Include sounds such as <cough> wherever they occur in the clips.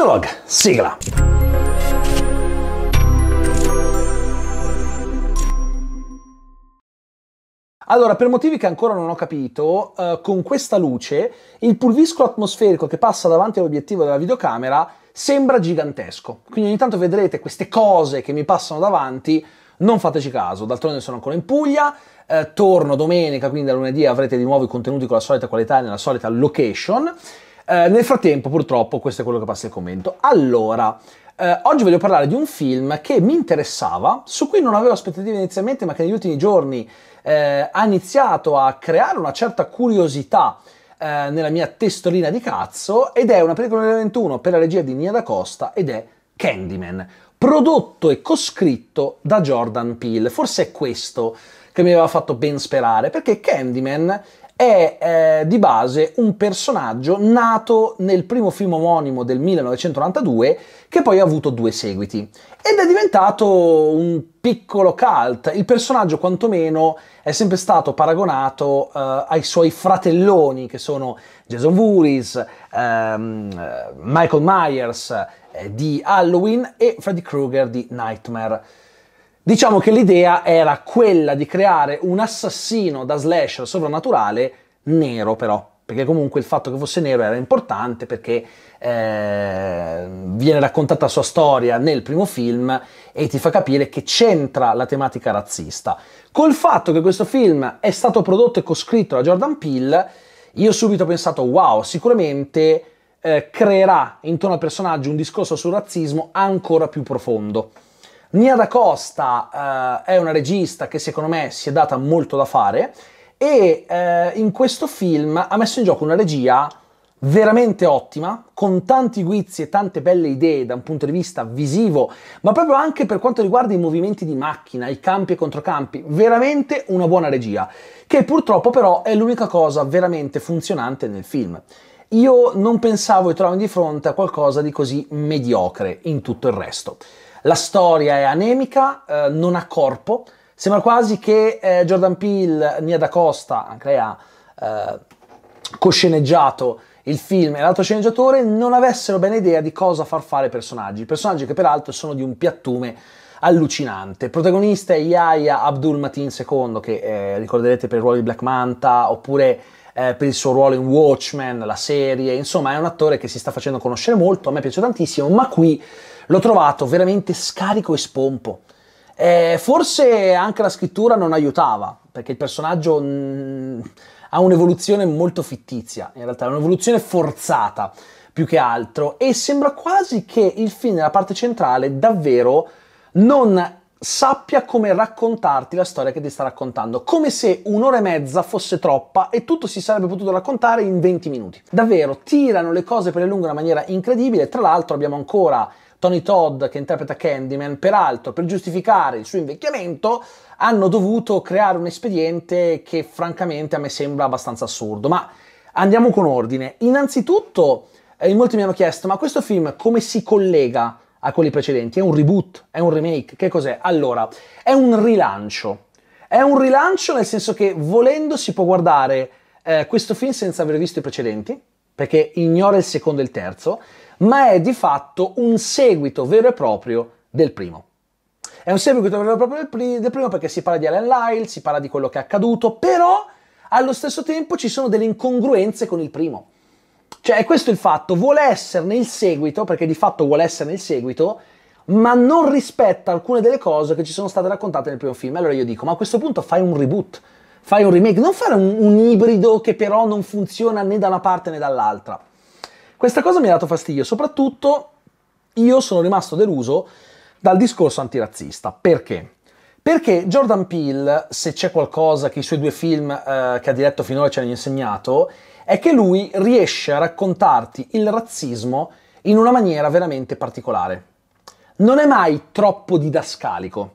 Isolog, sigla. Allora, per motivi che ancora non ho capito, eh, con questa luce il pulviscolo atmosferico che passa davanti all'obiettivo della videocamera sembra gigantesco. Quindi ogni tanto vedrete queste cose che mi passano davanti, non fateci caso, d'altronde sono ancora in Puglia, eh, torno domenica, quindi da lunedì avrete di nuovo i contenuti con la solita qualità e nella solita location. Eh, nel frattempo, purtroppo, questo è quello che passa il commento. Allora, eh, oggi voglio parlare di un film che mi interessava, su cui non avevo aspettative inizialmente, ma che negli ultimi giorni eh, ha iniziato a creare una certa curiosità eh, nella mia testolina di cazzo, ed è una pellicola del 21 per la regia di Nia da Costa, ed è Candyman, prodotto e coscritto da Jordan Peele. Forse è questo che mi aveva fatto ben sperare, perché Candyman è eh, di base un personaggio nato nel primo film omonimo del 1992 che poi ha avuto due seguiti ed è diventato un piccolo cult. Il personaggio quantomeno è sempre stato paragonato eh, ai suoi fratelloni che sono Jason Voorhees, ehm, eh, Michael Myers eh, di Halloween e Freddy Krueger di Nightmare Diciamo che l'idea era quella di creare un assassino da slasher sovrannaturale nero però, perché comunque il fatto che fosse nero era importante perché eh, viene raccontata la sua storia nel primo film e ti fa capire che c'entra la tematica razzista. Col fatto che questo film è stato prodotto e coscritto da Jordan Peele, io subito ho pensato wow, sicuramente eh, creerà intorno al personaggio un discorso sul razzismo ancora più profondo. Nia da Costa eh, è una regista che secondo me si è data molto da fare e eh, in questo film ha messo in gioco una regia veramente ottima, con tanti guizzi e tante belle idee da un punto di vista visivo, ma proprio anche per quanto riguarda i movimenti di macchina, i campi e controcampi, veramente una buona regia, che purtroppo però è l'unica cosa veramente funzionante nel film. Io non pensavo di trovarmi di fronte a qualcosa di così mediocre in tutto il resto. La storia è anemica, eh, non ha corpo. Sembra quasi che eh, Jordan Peele, Nia da Costa, anche lei ha eh, cosceneggiato il film e l'altro sceneggiatore, non avessero bene idea di cosa far fare i personaggi. Personaggi che peraltro sono di un piattume allucinante. Protagonista è Yahya Abdul Matin II, che eh, ricorderete per il ruolo di Black Manta, oppure eh, per il suo ruolo in Watchmen, la serie. Insomma, è un attore che si sta facendo conoscere molto, a me piace tantissimo, ma qui L'ho trovato veramente scarico e spompo. Eh, forse anche la scrittura non aiutava, perché il personaggio mh, mm, ha un'evoluzione molto fittizia, in realtà è un'evoluzione forzata più che altro, e sembra quasi che il film nella parte centrale davvero non sappia come raccontarti la storia che ti sta raccontando, come se un'ora e mezza fosse troppa e tutto si sarebbe potuto raccontare in 20 minuti. Davvero, tirano le cose per le lunghe in una maniera incredibile, tra l'altro abbiamo ancora Tony Todd che interpreta Candyman, peraltro per giustificare il suo invecchiamento hanno dovuto creare un espediente che francamente a me sembra abbastanza assurdo, ma andiamo con ordine. Innanzitutto, eh, molti mi hanno chiesto, ma questo film come si collega a quelli precedenti? È un reboot? È un remake? Che cos'è? Allora, è un rilancio. È un rilancio nel senso che volendo si può guardare eh, questo film senza aver visto i precedenti, perché ignora il secondo e il terzo, ma è di fatto un seguito vero e proprio del primo. È un seguito vero e proprio del, primo perché si parla di Alan Lyle, si parla di quello che è accaduto, però allo stesso tempo ci sono delle incongruenze con il primo. Cioè, è questo il fatto, vuole esserne il seguito, perché di fatto vuole esserne il seguito, ma non rispetta alcune delle cose che ci sono state raccontate nel primo film. Allora io dico, ma a questo punto fai un reboot, fai un remake, non fare un, un ibrido che però non funziona né da una parte né dall'altra. Questa cosa mi ha dato fastidio, soprattutto io sono rimasto deluso dal discorso antirazzista. Perché? Perché Jordan Peele, se c'è qualcosa che i suoi due film eh, che ha diretto finora ci hanno insegnato, è che lui riesce a raccontarti il razzismo in una maniera veramente particolare. Non è mai troppo didascalico.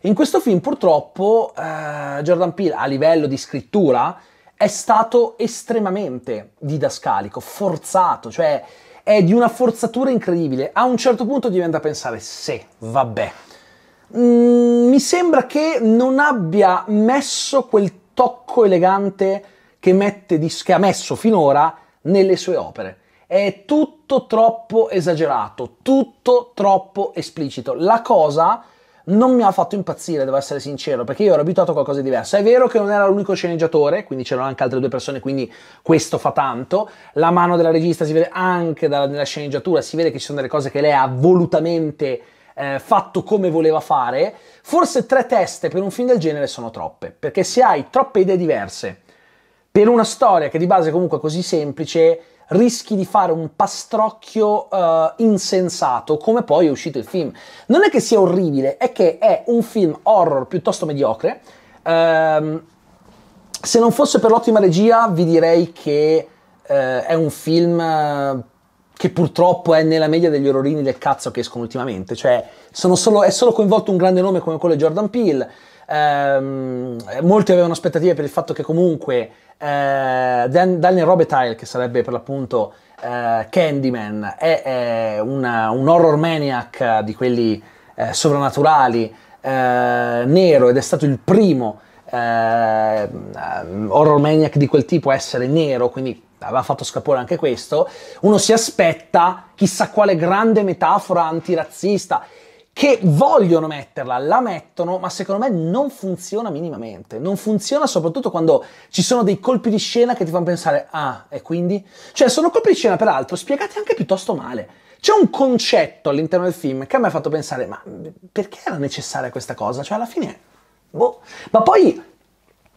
In questo film purtroppo eh, Jordan Peele a livello di scrittura è stato estremamente didascalico, forzato, cioè è di una forzatura incredibile. A un certo punto diventa a pensare se, vabbè. Mm, mi sembra che non abbia messo quel tocco elegante che, mette che ha messo finora nelle sue opere. È tutto troppo esagerato, tutto troppo esplicito. La cosa non mi ha fatto impazzire, devo essere sincero, perché io ero abituato a qualcosa di diverso. È vero che non era l'unico sceneggiatore, quindi c'erano anche altre due persone, quindi questo fa tanto. La mano della regista si vede anche dalla, nella sceneggiatura, si vede che ci sono delle cose che lei ha volutamente eh, fatto come voleva fare. Forse tre teste per un film del genere sono troppe, perché se hai troppe idee diverse per una storia che di base comunque è così semplice, rischi di fare un pastrocchio uh, insensato, come poi è uscito il film. Non è che sia orribile, è che è un film horror piuttosto mediocre. Um, se non fosse per l'ottima regia, vi direi che uh, è un film eh, che purtroppo è nella media degli orrorini del cazzo che escono ultimamente, cioè solo, è solo coinvolto un grande nome come quello di Jordan Peele, ehm, molti avevano aspettative per il fatto che comunque eh, Dan, Daniel Robitaille, che sarebbe per l'appunto eh, Candyman, è, è una, un horror maniac di quelli eh, sovrannaturali, eh, nero, ed è stato il primo ehm, horror maniac di quel tipo a essere nero, quindi aveva fatto scapole anche questo, uno si aspetta chissà quale grande metafora antirazzista che vogliono metterla, la mettono, ma secondo me non funziona minimamente. Non funziona soprattutto quando ci sono dei colpi di scena che ti fanno pensare, ah, e quindi? Cioè, sono colpi di scena, peraltro, spiegati anche piuttosto male. C'è un concetto all'interno del film che a me ha fatto pensare, ma perché era necessaria questa cosa? Cioè, alla fine, boh. Ma poi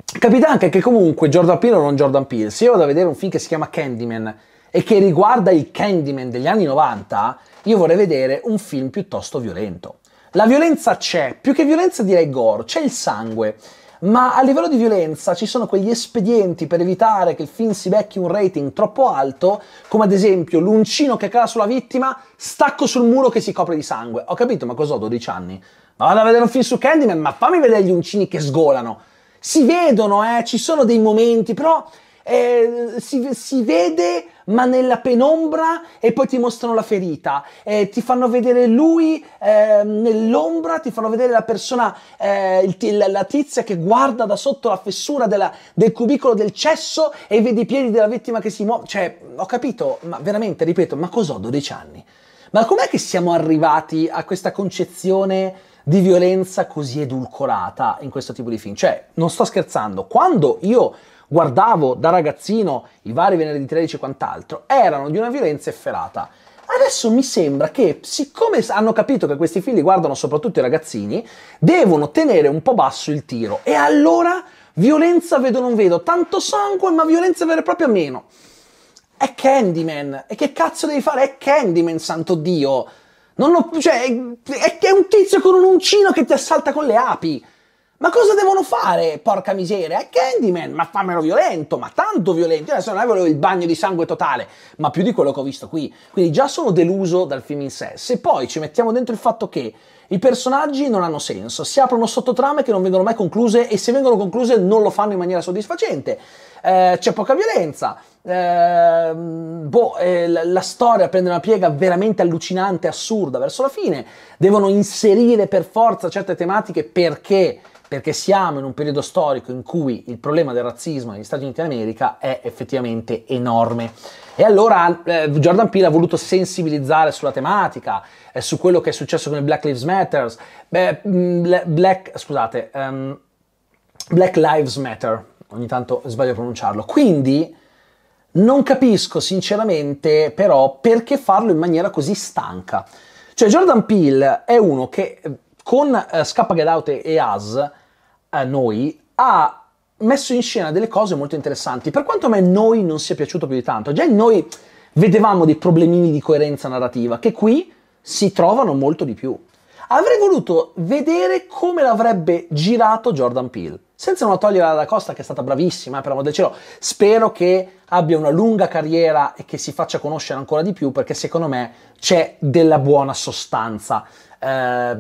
capita anche che comunque Jordan Peele o non Jordan Peele, se io vado a vedere un film che si chiama Candyman, e che riguarda il Candyman degli anni 90, io vorrei vedere un film piuttosto violento. La violenza c'è, più che violenza direi gore, c'è il sangue, ma a livello di violenza ci sono quegli espedienti per evitare che il film si becchi un rating troppo alto, come ad esempio l'uncino che cala sulla vittima, stacco sul muro che si copre di sangue. Ho capito, ma cos'ho, 12 anni? Ma vado a vedere un film su Candyman, ma fammi vedere gli uncini che sgolano. Si vedono, eh, ci sono dei momenti, però eh, si, si vede ma nella penombra e poi ti mostrano la ferita, eh, ti fanno vedere lui eh, nell'ombra, ti fanno vedere la persona, eh, il, la, tizia che guarda da sotto la fessura della, del cubicolo del cesso e vedi i piedi della vittima che si muove. Cioè, ho capito, ma veramente, ripeto, ma cos'ho 12 anni? Ma com'è che siamo arrivati a questa concezione di violenza così edulcorata in questo tipo di film? Cioè, non sto scherzando, quando io guardavo da ragazzino i vari venerdì 13 e quant'altro, erano di una violenza efferata. Adesso mi sembra che, siccome hanno capito che questi film guardano soprattutto i ragazzini, devono tenere un po' basso il tiro. E allora violenza vedo non vedo, tanto sangue ma violenza vera e propria meno. È Candyman, e che cazzo devi fare? È Candyman, santo Dio! Non ho, cioè, è, è un tizio con un uncino che ti assalta con le api. Ma cosa devono fare? Porca miseria, è Candyman, ma fammelo violento, ma tanto violento. Io adesso non avevo il bagno di sangue totale, ma più di quello che ho visto qui. Quindi già sono deluso dal film in sé. Se poi ci mettiamo dentro il fatto che i personaggi non hanno senso, si aprono sottotrame che non vengono mai concluse e se vengono concluse non lo fanno in maniera soddisfacente. Eh, c'è poca violenza, eh, boh, eh, la, la, storia prende una piega veramente allucinante, assurda verso la fine. Devono inserire per forza certe tematiche perché perché siamo in un periodo storico in cui il problema del razzismo negli Stati Uniti d'America è effettivamente enorme. E allora eh, Jordan Peele ha voluto sensibilizzare sulla tematica, eh, su quello che è successo con il Black Lives Matter, mm, Black, scusate, um, Black Lives Matter, ogni tanto sbaglio a pronunciarlo. Quindi non capisco sinceramente però perché farlo in maniera così stanca. Cioè Jordan Peele è uno che eh, con uh, eh, Scappagellout e As a noi ha messo in scena delle cose molto interessanti. Per quanto a me noi non sia piaciuto più di tanto, già in noi vedevamo dei problemini di coerenza narrativa che qui si trovano molto di più. Avrei voluto vedere come l'avrebbe girato Jordan Peele. Senza non togliere la Costa che è stata bravissima, eh, per amor del cielo. Spero che abbia una lunga carriera e che si faccia conoscere ancora di più perché secondo me c'è della buona sostanza. Eh,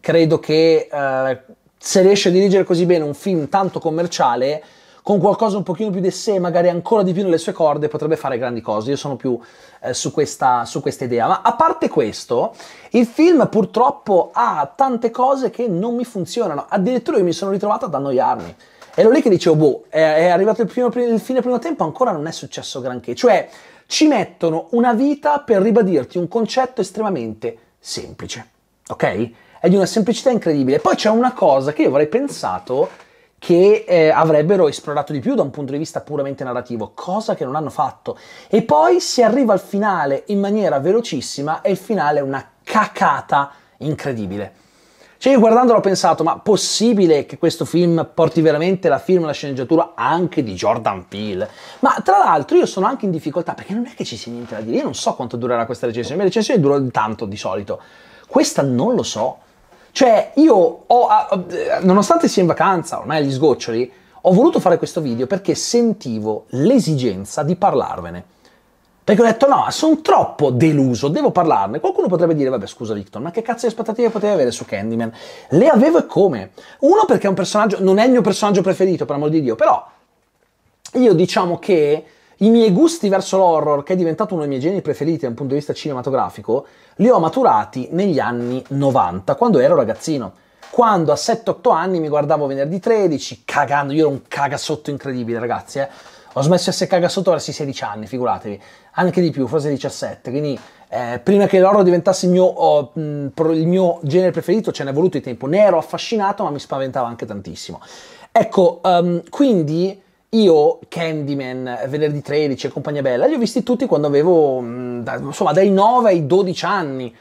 credo che eh, se riesce a dirigere così bene un film tanto commerciale, con qualcosa un pochino più di sé, magari ancora di più nelle sue corde, potrebbe fare grandi cose. Io sono più eh, su, questa, su, questa, idea. Ma a parte questo, il film purtroppo ha tante cose che non mi funzionano. Addirittura io mi sono ritrovato ad annoiarmi. Ero lì che dicevo, boh, è, arrivato il, primo, il fine primo tempo, ancora non è successo granché. Cioè, ci mettono una vita per ribadirti un concetto estremamente semplice. Ok? è di una semplicità incredibile. Poi c'è una cosa che io avrei pensato che eh, avrebbero esplorato di più da un punto di vista puramente narrativo, cosa che non hanno fatto. E poi si arriva al finale in maniera velocissima e il finale è una cacata incredibile. Cioè io guardandolo ho pensato, ma possibile che questo film porti veramente la firma e la sceneggiatura anche di Jordan Peele? Ma tra l'altro io sono anche in difficoltà perché non è che ci sia niente da dire, io non so quanto durerà questa recensione, le mie recensioni durano tanto di solito, questa non lo so. Cioè, io ho, ah, nonostante sia in vacanza, ormai agli sgoccioli, ho voluto fare questo video perché sentivo l'esigenza di parlarvene. Perché ho detto no, sono troppo deluso, devo parlarne. Qualcuno potrebbe dire, vabbè scusa Victor, ma che cazzo di aspettative potevi avere su Candyman? Le avevo e come? Uno perché è un personaggio, non è il mio personaggio preferito, per amor di Dio, però io diciamo che i miei gusti verso l'horror, che è diventato uno dei miei geni preferiti da un punto di vista cinematografico, li ho maturati negli anni 90, quando ero ragazzino. Quando a 7-8 anni mi guardavo venerdì 13, cagando, io ero un cagasotto incredibile, ragazzi, eh. Ho smesso di essere cagasotto verso i 16 anni, figuratevi, anche di più, forse 17, quindi eh, prima che l'oro diventasse il mio, oh, mh, pro, il mio genere preferito ce n'è voluto il tempo. Ne ero affascinato, ma mi spaventava anche tantissimo. Ecco, um, quindi io Candyman, Venerdì 13 e compagnia bella, li ho visti tutti quando avevo, mm, da, insomma, dai 9 ai 12 anni,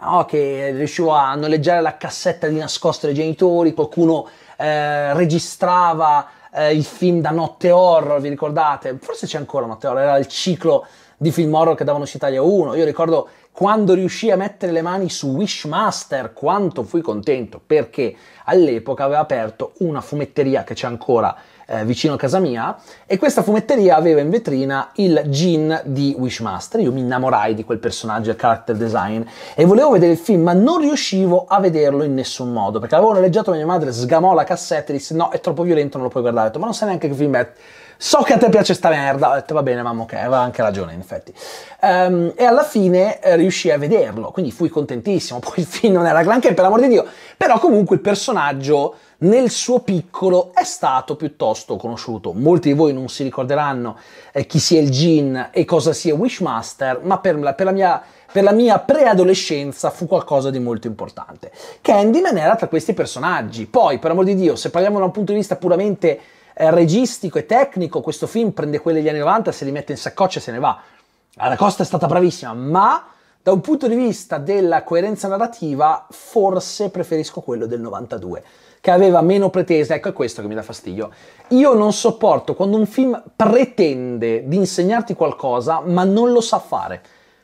no? che riuscivo a noleggiare la cassetta di nascosto dei genitori, qualcuno eh, registrava eh, il film da notte horror, vi ricordate? Forse c'è ancora notte horror, era il ciclo di film horror che davano su Italia 1. Io ricordo quando riuscì a mettere le mani su Wishmaster, quanto fui contento, perché all'epoca aveva aperto una fumetteria che c'è ancora eh, vicino a casa mia e questa fumetteria aveva in vetrina il Gin di Wishmaster. Io mi innamorai di quel personaggio, il character design e volevo vedere il film ma non riuscivo a vederlo in nessun modo perché avevo noleggiato mia madre, sgamò la cassetta e disse no è troppo violento non lo puoi guardare. Ho detto, ma non sai neanche che film è so che a te piace sta merda. Ho detto, va bene, mamma, ok, aveva anche ragione, in effetti. Um, e alla fine eh, riuscii a vederlo, quindi fui contentissimo. <laughs> Poi il film non era granché, per amor di Dio, però comunque il personaggio nel suo piccolo è stato piuttosto conosciuto. Molti di voi non si ricorderanno eh, chi sia il Gin e cosa sia Wishmaster, ma per la, per la mia per la mia preadolescenza fu qualcosa di molto importante. Candyman era tra questi personaggi. Poi, per amor di Dio, se parliamo da un punto di vista puramente eh, registico e tecnico, questo film prende quelli degli anni 90, se li mette in saccoccia e se ne va. La Costa è stata bravissima, ma da un punto di vista della coerenza narrativa, forse preferisco quello del 92 che aveva meno pretese, ecco è questo che mi dà fastidio. Io non sopporto quando un film pretende di insegnarti qualcosa ma non lo sa fare.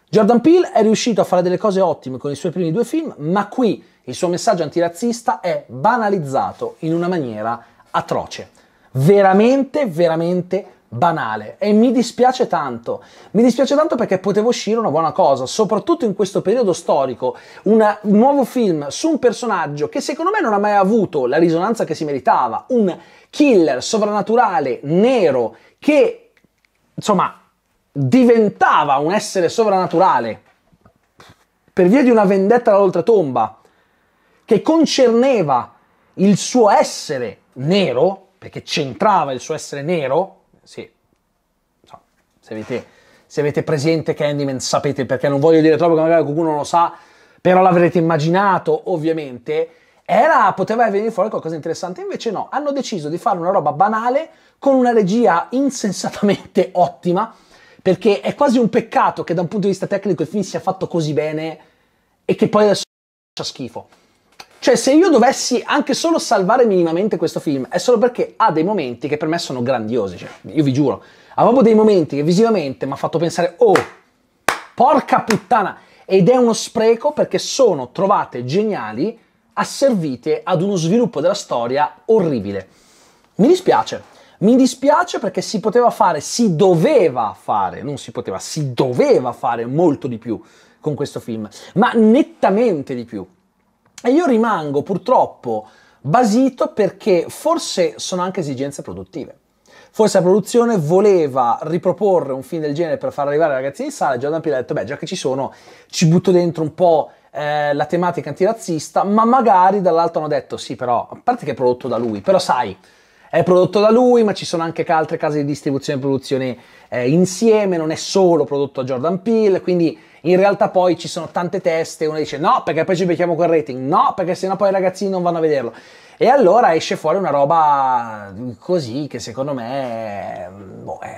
Jordan Peele è riuscito a fare delle cose ottime con i suoi primi due film, ma qui il suo messaggio antirazzista è banalizzato in una maniera atroce. Veramente, veramente banale e mi dispiace tanto, mi dispiace tanto perché poteva uscire una buona cosa, soprattutto in questo periodo storico, una, un nuovo film su un personaggio che secondo me non ha mai avuto la risonanza che si meritava, un killer sovrannaturale nero che insomma diventava un essere sovrannaturale per via di una vendetta all'oltretomba che concerneva il suo essere nero, perché c'entrava il suo essere nero, sì, so, se, avete, se avete presente Candyman sapete perché, non voglio dire troppo che magari qualcuno non lo sa, però l'avrete immaginato ovviamente, era, poteva venire fuori qualcosa di interessante, invece no, hanno deciso di fare una roba banale con una regia insensatamente <laughs> ottima, perché è quasi un peccato che da un punto di vista tecnico il film sia fatto così bene e che poi adesso faccia schifo. Cioè, se io dovessi anche solo salvare minimamente questo film, è solo perché ha dei momenti che per me sono grandiosi. Cioè, io vi giuro, avevo dei momenti che visivamente mi ha fatto pensare, oh, porca puttana! Ed è uno spreco perché sono trovate geniali asservite ad uno sviluppo della storia orribile. Mi dispiace. Mi dispiace perché si poteva fare, si doveva fare, non si poteva, si doveva fare molto di più con questo film, ma nettamente di più. E io rimango purtroppo basito perché forse sono anche esigenze produttive. Forse la produzione voleva riproporre un film del genere per far arrivare i ragazzi in sala e Jordan Peele ha detto, beh, già che ci sono, ci butto dentro un po' eh, la tematica antirazzista, ma magari dall'altro hanno detto, sì, però, a parte che è prodotto da lui, però sai, è prodotto da lui, ma ci sono anche altre case di distribuzione e produzione eh, insieme, non è solo prodotto da Jordan Peele, quindi in realtà poi ci sono tante teste, uno dice no perché poi ci becchiamo quel rating, no perché sennò poi i ragazzini non vanno a vederlo. E allora esce fuori una roba così che secondo me boh, è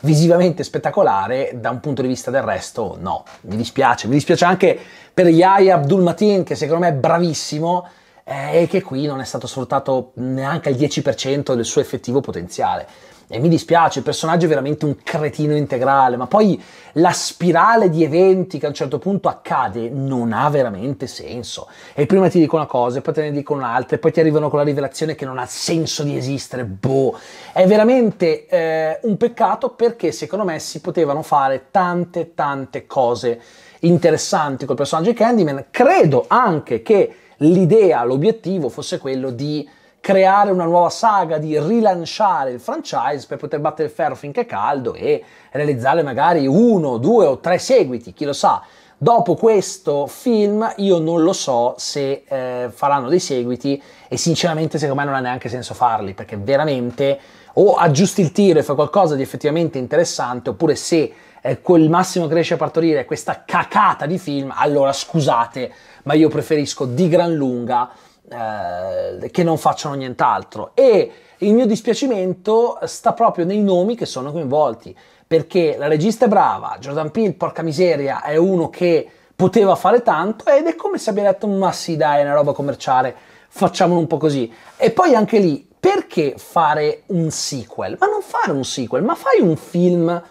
visivamente spettacolare, da un punto di vista del resto no, mi dispiace. Mi dispiace anche per Yaya Abdul Matin che secondo me è bravissimo eh, e che qui non è stato sfruttato neanche il 10% del suo effettivo potenziale. E mi dispiace, il personaggio è veramente un cretino integrale, ma poi la spirale di eventi che a un certo punto accade non ha veramente senso. E prima ti dicono una cosa, poi te ne dicono un'altra, e poi ti arrivano con la rivelazione che non ha senso di esistere, boh. È veramente eh, un peccato perché secondo me si potevano fare tante tante cose interessanti col personaggio di Candyman. Credo anche che l'idea, l'obiettivo fosse quello di creare una nuova saga, di rilanciare il franchise per poter battere il ferro finché è caldo e realizzare magari uno, due o tre seguiti, chi lo sa. Dopo questo film io non lo so se eh, faranno dei seguiti e sinceramente secondo me non ha neanche senso farli perché veramente o aggiusti il tiro e fa qualcosa di effettivamente interessante oppure se eh, quel massimo che riesce a partorire è questa cacata di film allora scusate ma io preferisco di gran lunga eh, che non facciano nient'altro. E il mio dispiacimento sta proprio nei nomi che sono coinvolti, perché la regista è brava, Jordan Peele, porca miseria, è uno che poteva fare tanto ed è come se abbia detto ma sì dai è una roba commerciale, facciamolo un po' così. E poi anche lì, perché fare un sequel? Ma non fare un sequel, ma fai un film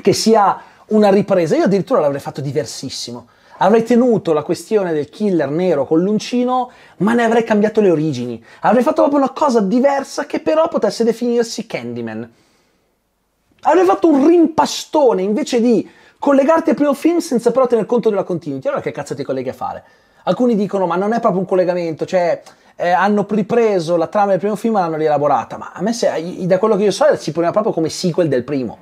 che sia una ripresa. Io addirittura l'avrei fatto diversissimo Avrei tenuto la questione del killer nero con l'uncino, ma ne avrei cambiato le origini. Avrei fatto proprio una cosa diversa che però potesse definirsi Candyman. Avrei fatto un rimpastone invece di collegarti al primo film senza però tener conto della continuity. Allora che cazzo ti colleghi a fare? Alcuni dicono ma non è proprio un collegamento, cioè eh, hanno ripreso la trama del primo film e l'hanno rielaborata, ma a me se, da quello che io so si poneva proprio come sequel del primo.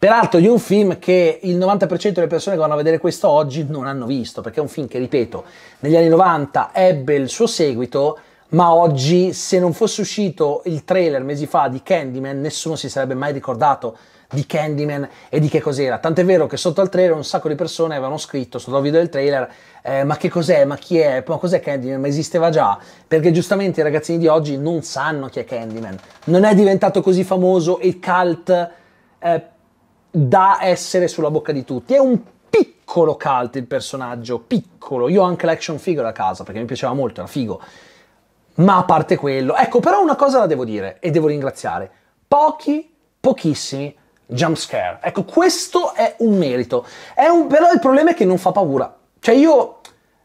Peraltro di un film che il 90% delle persone che vanno a vedere questo oggi non hanno visto, perché è un film che, ripeto, negli anni 90 ebbe il suo seguito, ma oggi se non fosse uscito il trailer mesi fa di Candyman, nessuno si sarebbe mai ricordato di Candyman e di che cos'era. Tant'è vero che sotto al trailer un sacco di persone avevano scritto, sotto al video del trailer, eh, ma che cos'è, ma chi è, ma cos'è Candyman, ma esisteva già? Perché giustamente i ragazzini di oggi non sanno chi è Candyman. Non è diventato così famoso il cult eh, da essere sulla bocca di tutti. È un piccolo cult il personaggio, piccolo. Io ho anche l'action figure a casa perché mi piaceva molto, era figo. Ma a parte quello, ecco, però una cosa la devo dire e devo ringraziare. Pochi, pochissimi jumpscare. Ecco, questo è un merito. È un, però il problema è che non fa paura. Cioè io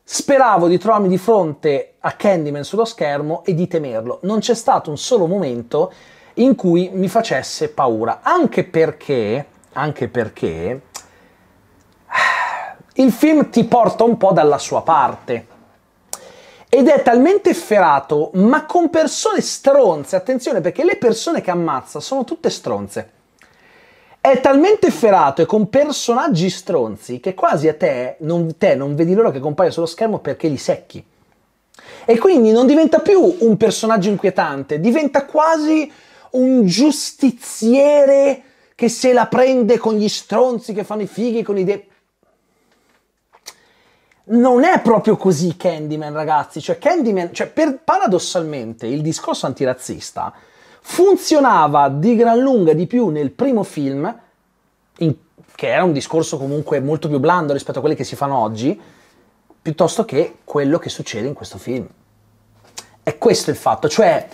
Speravo di trovarmi di fronte a Candyman sullo schermo e di temerlo. Non c'è stato un solo momento in cui mi facesse paura, anche perché anche perché eh, il film ti porta un po' dalla sua parte. Ed è talmente efferato, ma con persone stronze, attenzione perché le persone che ammazza sono tutte stronze. È talmente efferato e con personaggi stronzi che quasi a te non, te non vedi loro che compaiono sullo schermo perché li secchi. E quindi non diventa più un personaggio inquietante, diventa quasi un giustiziere che se la prende con gli stronzi che fanno i fighi con i de... Non è proprio così Candyman, ragazzi. Cioè, Candyman, cioè, per, paradossalmente, il discorso antirazzista funzionava di gran lunga di più nel primo film, in, che era un discorso comunque molto più blando rispetto a quelli che si fanno oggi, piuttosto che quello che succede in questo film. È questo il fatto, cioè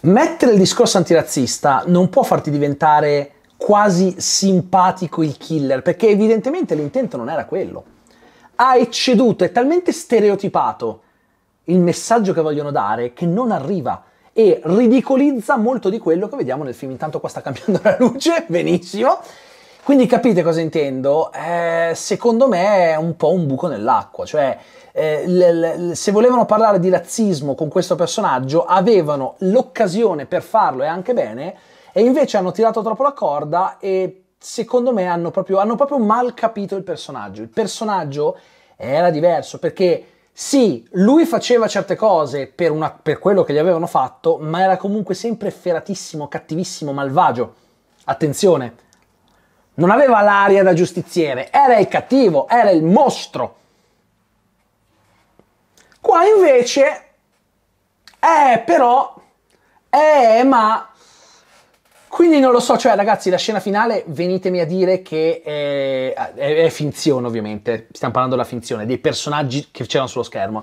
mettere il discorso antirazzista non può farti diventare quasi simpatico il killer, perché evidentemente l'intento non era quello. Ha ecceduto, è talmente stereotipato il messaggio che vogliono dare che non arriva e ridicolizza molto di quello che vediamo nel film. Intanto qua sta cambiando la luce, <laughs> benissimo. Quindi capite cosa intendo? Eh, secondo me è un po' un buco nell'acqua, cioè eh, le, le, se volevano parlare di razzismo con questo personaggio avevano l'occasione per farlo e anche bene, e invece hanno tirato troppo la corda e secondo me hanno proprio, hanno proprio mal capito il personaggio. Il personaggio era diverso perché sì, lui faceva certe cose per, una, per, quello che gli avevano fatto, ma era comunque sempre feratissimo, cattivissimo, malvagio. Attenzione, non aveva l'aria da giustiziere, era il cattivo, era il mostro. Qua invece, eh però, eh ma quindi non lo so, cioè ragazzi, la scena finale venitemi a dire che è, è, è finzione ovviamente, stiamo parlando della finzione, dei personaggi che c'erano sullo schermo.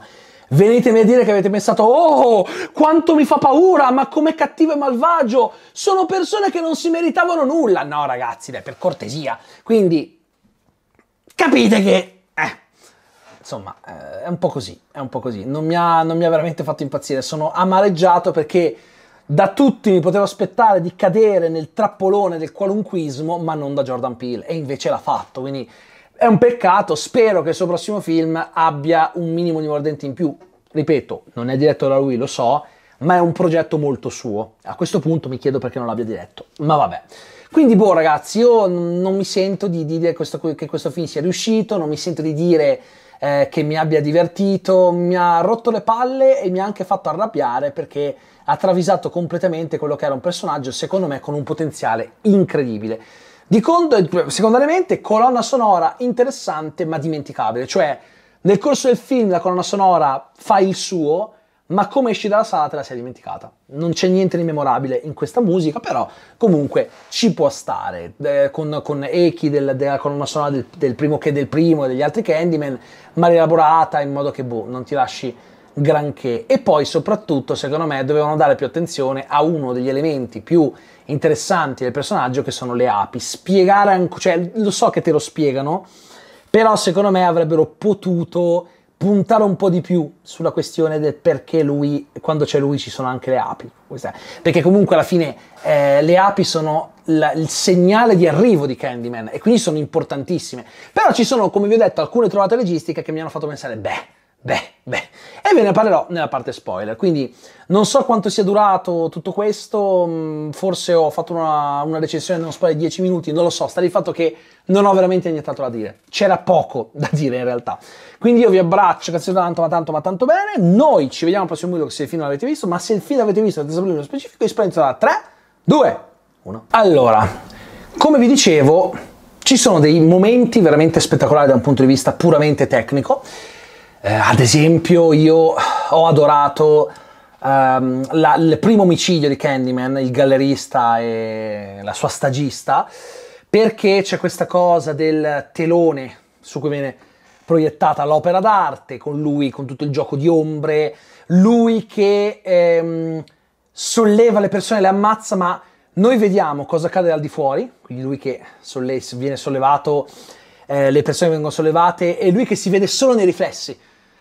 Venitemi a dire che avete pensato, oh, quanto mi fa paura, ma com'è cattivo e malvagio, sono persone che non si meritavano nulla. No ragazzi, dai, per cortesia. Quindi capite che... Eh, insomma, eh, è un po' così, è un po' così. Non mi ha, non mi ha veramente fatto impazzire, sono amareggiato perché da tutti mi potevo aspettare di cadere nel trappolone del qualunquismo, ma non da Jordan Peele, e invece l'ha fatto, quindi è un peccato, spero che il suo prossimo film abbia un minimo di mordente in più. Ripeto, non è diretto da lui, lo so, ma è un progetto molto suo. A questo punto mi chiedo perché non l'abbia diretto, ma vabbè. Quindi, boh, ragazzi, io non mi sento di dire questo, che questo film sia riuscito, non mi sento di dire eh, che mi abbia divertito, mi ha rotto le palle e mi ha anche fatto arrabbiare perché ha travisato completamente quello che era un personaggio, secondo me, con un potenziale incredibile. Di conto, secondariamente, colonna sonora interessante ma dimenticabile, cioè nel corso del film la colonna sonora fa il suo, ma come esci dalla sala te la sei dimenticata. Non c'è niente di memorabile in questa musica, però comunque ci può stare, eh, con, con, echi del, della colonna sonora del, del, primo che del primo e degli altri Candyman, ma rielaborata in modo che boh, non ti lasci granché. E poi soprattutto, secondo me, dovevano dare più attenzione a uno degli elementi più interessanti del personaggio, che sono le api. Spiegare, cioè lo so che te lo spiegano, però secondo me avrebbero potuto puntare un po' di più sulla questione del perché lui, quando c'è lui ci sono anche le api. Perché comunque alla fine eh, le api sono la, il segnale di arrivo di Candyman e quindi sono importantissime. Però ci sono, come vi ho detto, alcune trovate logistiche che mi hanno fatto pensare, beh, beh, Beh, e ve ne parlerò nella parte spoiler, quindi non so quanto sia durato tutto questo, mm, forse ho fatto una, una recensione non spoiler 10 minuti, non lo so, sta di fatto che non ho veramente nient'altro da dire, c'era poco <laughs> da dire in realtà. Quindi io vi abbraccio, grazie tanto, ma tanto, ma tanto bene, noi ci vediamo al prossimo video se il film l'avete visto, ma se il film l'avete visto, avete saputo nello specifico, vi spento da 3, 2, 1. Allora, come vi dicevo, ci sono dei momenti veramente spettacolari da un punto di vista puramente tecnico, eh, ad esempio io ho adorato um, la, il primo omicidio di Candyman, il gallerista e la sua stagista, perché c'è questa cosa del telone su cui viene proiettata l'opera d'arte, con lui, con tutto il gioco di ombre, lui che ehm, solleva le persone, le ammazza, ma noi vediamo cosa accade dal di fuori, quindi lui che solle- viene sollevato, eh, le persone vengono sollevate, e lui che si vede solo nei riflessi,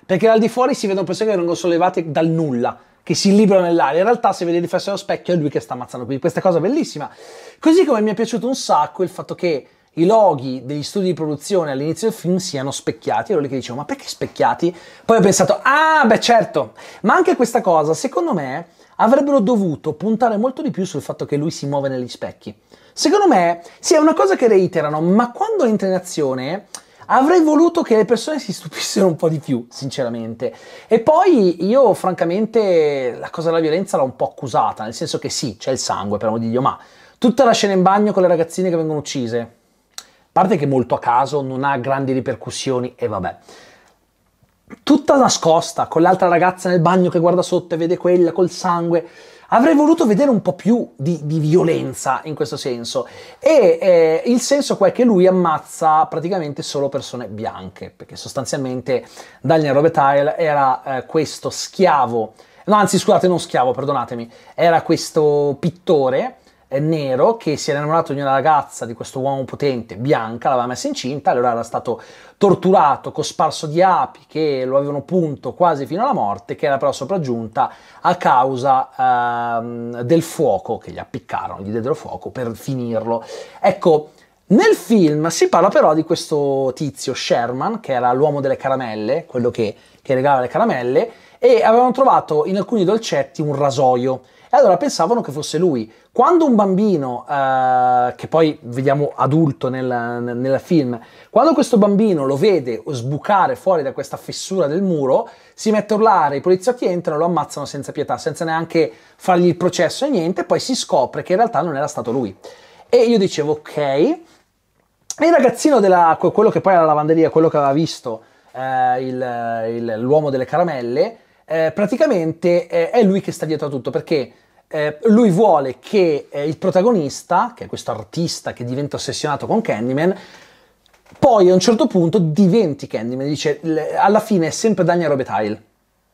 perché dal di fuori si vedono persone che vengono sollevate dal nulla, che si liberano nell'aria. In realtà, se vede il riflesso dello specchio, è lui che sta ammazzando. Quindi, questa cosa bellissima. Così come mi è piaciuto un sacco il fatto che i loghi degli studi di produzione all'inizio del film siano specchiati. Ero lì che dicevo, ma perché specchiati? Poi ho pensato, ah, beh, certo. Ma anche questa cosa, secondo me, avrebbero dovuto puntare molto di più sul fatto che lui si muove negli specchi. Secondo me, sì, è una cosa che reiterano, ma quando entra in azione Avrei voluto che le persone si stupissero un po' di più, sinceramente. E poi io, francamente, la cosa della violenza l'ho un po' accusata, nel senso che sì, c'è il sangue, per amor di Dio, ma tutta la scena in bagno con le ragazzine che vengono uccise, a parte che molto a caso non ha grandi ripercussioni, e vabbè tutta nascosta con l'altra ragazza nel bagno che guarda sotto e vede quella col sangue. Avrei voluto vedere un po' più di, di violenza in questo senso. E eh, il senso qua è che lui ammazza praticamente solo persone bianche, perché sostanzialmente Daniel Robert Hale era eh, questo schiavo, no anzi scusate non schiavo, perdonatemi, era questo pittore nero che si era innamorato di una ragazza, di questo uomo potente, bianca, l'aveva messa incinta, allora era stato torturato, cosparso di api che lo avevano punto quasi fino alla morte, che era però sopraggiunta a causa ehm, del fuoco, che gli appiccarono, gli diedero fuoco per finirlo. Ecco, nel film si parla però di questo tizio Sherman, che era l'uomo delle caramelle, quello che, che regalava le caramelle, e avevano trovato in alcuni dolcetti un rasoio e allora pensavano che fosse lui. Quando un bambino, eh, che poi vediamo adulto nel, film, quando questo bambino lo vede sbucare fuori da questa fessura del muro, si mette a urlare, i poliziotti entrano, lo ammazzano senza pietà, senza neanche fargli il processo e niente, poi si scopre che in realtà non era stato lui. E io dicevo, ok, E il ragazzino della, quello che poi era la lavanderia, quello che aveva visto eh, il, il, l'uomo delle caramelle, eh, praticamente eh, è lui che sta dietro a tutto perché eh, lui vuole che eh, il protagonista, che è questo artista che diventa ossessionato con Candyman, poi a un certo punto diventi Candyman, dice alla fine è sempre Daniel Robetail,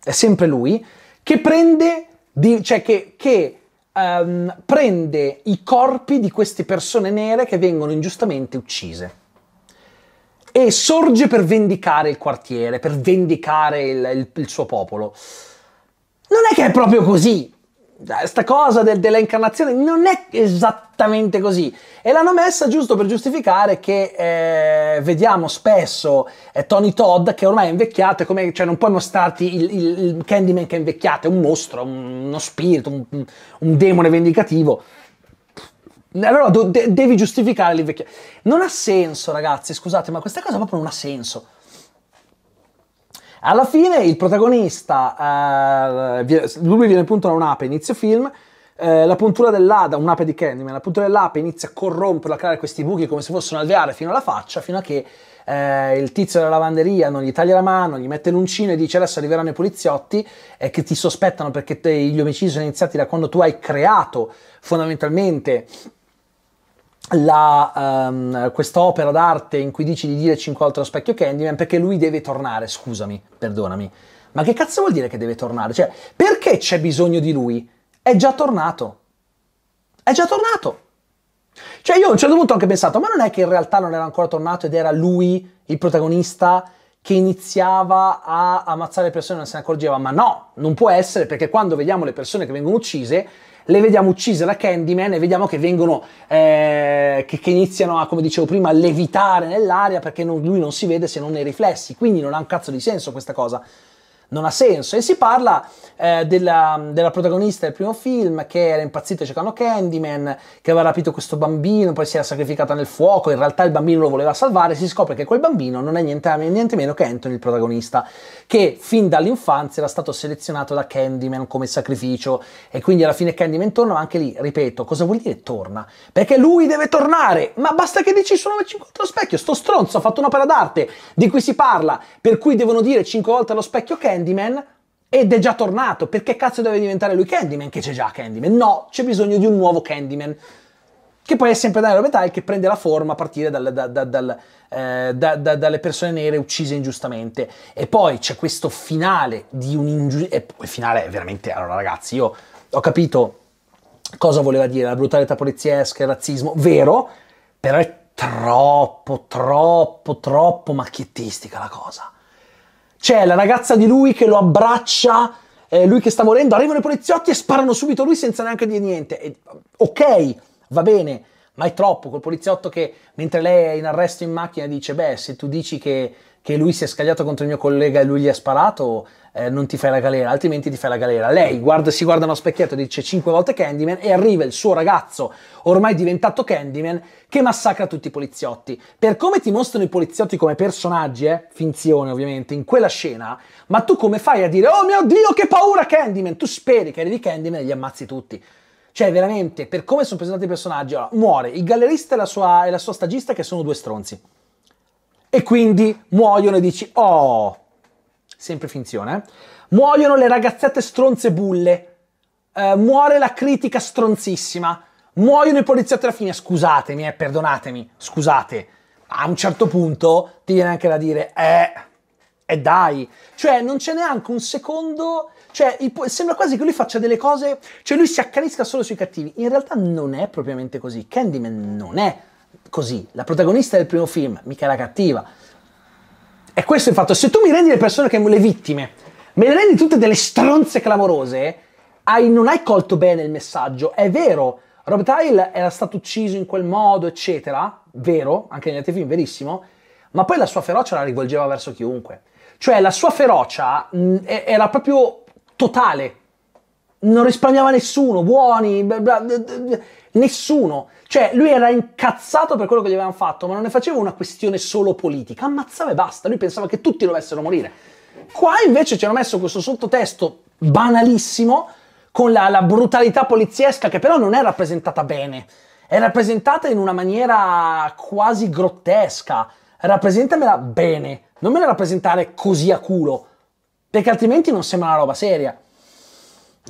è sempre lui, che prende, di, cioè che, che um, prende i corpi di queste persone nere che vengono ingiustamente uccise e sorge per vendicare il quartiere, per vendicare il, il, il suo popolo. Non è che è proprio così. Questa cosa de, della incarnazione non è esattamente così. E l'hanno messa giusto per giustificare che eh, vediamo spesso eh, Tony Todd che ormai è invecchiato, come, cioè non puoi mostrarti il, il, Candyman che è invecchiato, è un mostro, un, uno spirito, un, un demone vendicativo allora eh, do, de, devi giustificare l'invecchiamento. Non ha senso, ragazzi, scusate, ma questa cosa proprio non ha senso. Alla fine il protagonista, eh, lui viene punto da un'ape, inizio film, eh, la puntura dell'ada, un'ape di Candyman, la puntura dell'ape inizia a corrompere, a creare questi buchi come se fossero alveare fino alla faccia, fino a che eh, il tizio della lavanderia non gli taglia la mano, gli mette l'uncino e dice adesso arriveranno i poliziotti eh, che ti sospettano perché te, gli omicidi sono iniziati da quando tu hai creato fondamentalmente Um, ehm, questa opera d'arte in cui dici di dire 5 volte allo specchio Candyman perché lui deve tornare, scusami, perdonami. Ma che cazzo vuol dire che deve tornare? Cioè, perché c'è bisogno di lui? È già tornato. È già tornato. Cioè, io a un certo punto ho anche pensato, ma non è che in realtà non era ancora tornato ed era lui il protagonista che iniziava a ammazzare le persone e non se ne accorgeva? Ma no, non può essere perché quando vediamo le persone che vengono uccise, le vediamo uccise da Candyman e vediamo che vengono, eh, che, che, iniziano a, come dicevo prima, a levitare nell'aria perché non, lui non si vede se non nei riflessi, quindi non ha un cazzo di senso questa cosa non ha senso. E si parla eh, della, della, protagonista del primo film che era impazzita cercando Candyman, che aveva rapito questo bambino, poi si era sacrificata nel fuoco, in realtà il bambino lo voleva salvare, si scopre che quel bambino non è niente, niente meno che Anthony il protagonista, che fin dall'infanzia era stato selezionato da Candyman come sacrificio e quindi alla fine Candyman torna, ma anche lì, ripeto, cosa vuol dire torna? Perché lui deve tornare, ma basta che dici solo 5 volte allo specchio, sto stronzo ha fatto un'opera d'arte di cui si parla, per cui devono dire 5 volte allo specchio Candyman, Candyman ed è già tornato. Perché cazzo deve diventare lui Candyman? Che c'è già Candyman? No, c'è bisogno di un nuovo Candyman. Che poi è sempre Daniel Robitaille che prende la forma a partire dal, dal, dal, eh, dalle persone nere uccise ingiustamente. E poi c'è questo finale di un'ingiustizia. E il finale è veramente. Allora, ragazzi, io ho capito cosa voleva dire la brutalità poliziesca, il razzismo, vero, però è troppo, troppo, troppo macchiettistica la cosa c'è la ragazza di lui che lo abbraccia, eh, lui che sta morendo, arrivano i poliziotti e sparano subito lui senza neanche dire niente. E, ok, va bene, ma è troppo. Quel poliziotto che mentre lei è in arresto in macchina dice, beh, se tu dici che che lui si è scagliato contro il mio collega e lui gli ha sparato, eh, non ti fai la galera, altrimenti ti fai la galera. Lei guarda, si guarda allo specchietto e dice cinque volte Candyman e arriva il suo ragazzo, ormai diventato Candyman, che massacra tutti i poliziotti. Per come ti mostrano i poliziotti come personaggi, eh, finzione ovviamente, in quella scena, ma tu come fai a dire oh mio Dio che paura Candyman? Tu speri che arrivi Candyman e li ammazzi tutti. Cioè, veramente, per come sono presentati i personaggi, allora, muore il gallerista e la sua, e la sua stagista che sono due stronzi e quindi muoiono e dici oh, sempre finzione, eh? muoiono le ragazzette stronze bulle, eh, muore la critica stronzissima, muoiono i poliziotti alla fine, scusatemi, eh, perdonatemi, scusate, a un certo punto ti viene anche da dire eh, e eh, dai, cioè non c'è neanche un secondo, cioè sembra quasi che lui faccia delle cose, cioè lui si accanisca solo sui cattivi, in realtà non è propriamente così, Candyman non è così. La protagonista del primo film, mica era cattiva. E questo è il fatto, se tu mi rendi le persone che le vittime, me le rendi tutte delle stronze clamorose, hai, non hai colto bene il messaggio. È vero, Rob Tyle era stato ucciso in quel modo, eccetera, vero, anche negli altri film, verissimo, ma poi la sua ferocia la rivolgeva verso chiunque. Cioè la sua ferocia mh, mm, era proprio totale non risparmiava nessuno, buoni, bla bla, nessuno. Cioè, lui era incazzato per quello che gli avevano fatto, ma non ne faceva una questione solo politica, ammazzava e basta, lui pensava che tutti dovessero morire. Qua invece ci hanno messo questo sottotesto banalissimo, con la, la brutalità poliziesca, che però non è rappresentata bene, è rappresentata in una maniera quasi grottesca. Rappresentamela bene, non me la rappresentare così a culo, perché altrimenti non sembra una roba seria.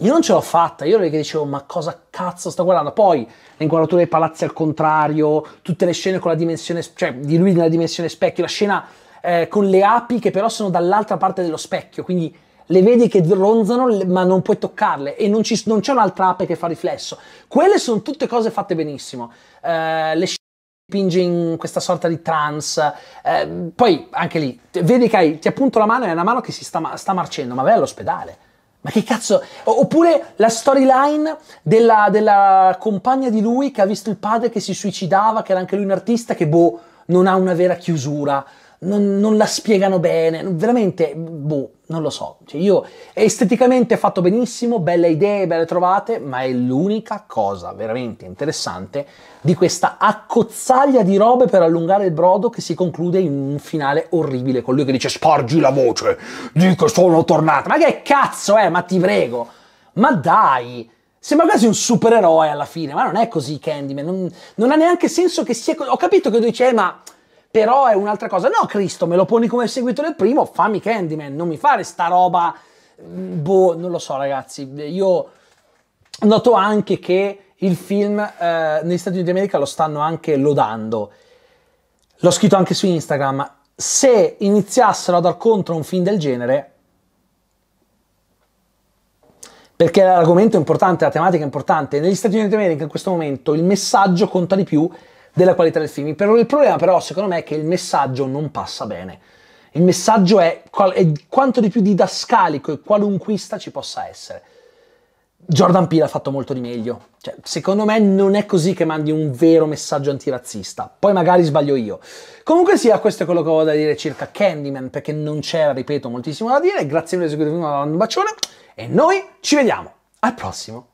Io non ce l'ho fatta, io ero che dicevo ma cosa cazzo sto guardando? Poi le dei palazzi al contrario, tutte le scene con la dimensione, cioè di lui nella dimensione specchio, la scena eh, con le api che però sono dall'altra parte dello specchio, quindi le vedi che ronzano ma non puoi toccarle e non, ci, non c'è un'altra ape che fa riflesso. Quelle sono tutte cose fatte benissimo. Eh, le scene spinge in questa sorta di trance. Eh, poi anche lì, vedi che hai, ti appunto la mano e è una mano che si sta, sta marcendo, ma vai all'ospedale. Ma che cazzo? Oppure la storyline della, della, compagna di lui che ha visto il padre che si suicidava, che era anche lui un artista, che boh, non ha una vera chiusura non, non, la spiegano bene, veramente, boh, non lo so. Cioè io, esteticamente è fatto benissimo, belle idee, belle trovate, ma è l'unica cosa veramente interessante di questa accozzaglia di robe per allungare il brodo che si conclude in un finale orribile con lui che dice spargi la voce, di che sono tornato. Ma che cazzo è, ma ti prego. Ma dai, Sembra quasi un supereroe alla fine, ma non è così Candyman, non, non ha neanche senso che sia così. Ho capito che tu dici, eh, ma però è un'altra cosa. No, Cristo, me lo poni come seguito del primo, fammi Candyman, non mi fare sta roba... Mm, boh, non lo so ragazzi, io noto anche che il film eh, negli Stati Uniti d'America lo stanno anche lodando. L'ho scritto anche su Instagram. Se iniziassero a dar contro un film del genere, perché l'argomento è importante, la tematica è importante, negli Stati Uniti d'America in questo momento il messaggio conta di più della qualità del film. Però il problema però secondo me è che il messaggio non passa bene. Il messaggio è, è quanto di più didascalico e qualunquista ci possa essere. Jordan Peele ha fatto molto di meglio. Cioè, secondo me non è così che mandi un vero messaggio antirazzista. Poi magari sbaglio io. Comunque sia, questo è quello che ho da dire circa Candyman, perché non c'era, ripeto, moltissimo da dire. Grazie per aver seguito il video, un bacione e noi ci vediamo al prossimo